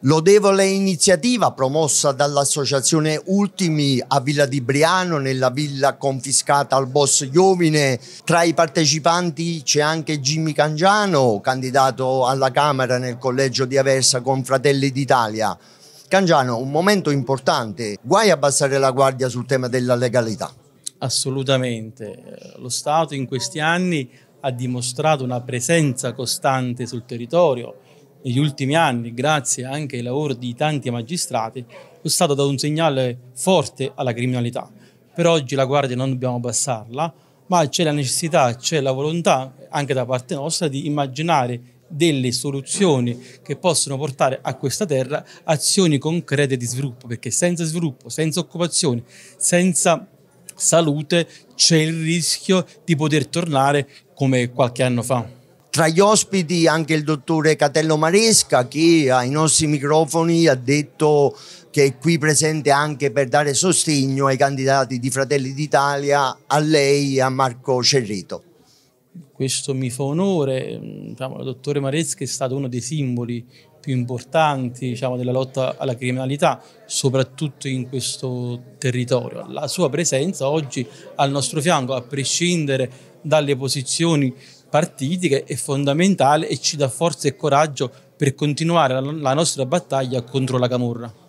Lodevole iniziativa promossa dall'associazione Ultimi a Villa di Briano, nella villa confiscata al boss Giovine. Tra i partecipanti c'è anche Jimmy Cangiano, candidato alla Camera nel collegio di Aversa con Fratelli d'Italia. Cangiano, un momento importante, guai a abbassare la guardia sul tema della legalità. Assolutamente, eh, lo Stato in questi anni ha dimostrato una presenza costante sul territorio negli ultimi anni, grazie anche ai lavori di tanti magistrati, lo Stato ha dato un segnale forte alla criminalità. Per oggi la guardia non dobbiamo abbassarla, ma c'è la necessità, c'è la volontà anche da parte nostra di immaginare delle soluzioni che possono portare a questa terra azioni concrete di sviluppo, perché senza sviluppo, senza occupazione, senza salute c'è il rischio di poter tornare come qualche anno fa. Tra gli ospiti anche il dottore Catello Maresca che ai nostri microfoni ha detto che è qui presente anche per dare sostegno ai candidati di Fratelli d'Italia, a lei e a Marco Cerrito. Questo mi fa onore, diciamo, il dottore Maresca è stato uno dei simboli più importanti diciamo, della lotta alla criminalità, soprattutto in questo territorio. La sua presenza oggi al nostro fianco, a prescindere dalle posizioni partitiche è fondamentale e ci dà forza e coraggio per continuare la nostra battaglia contro la camorra.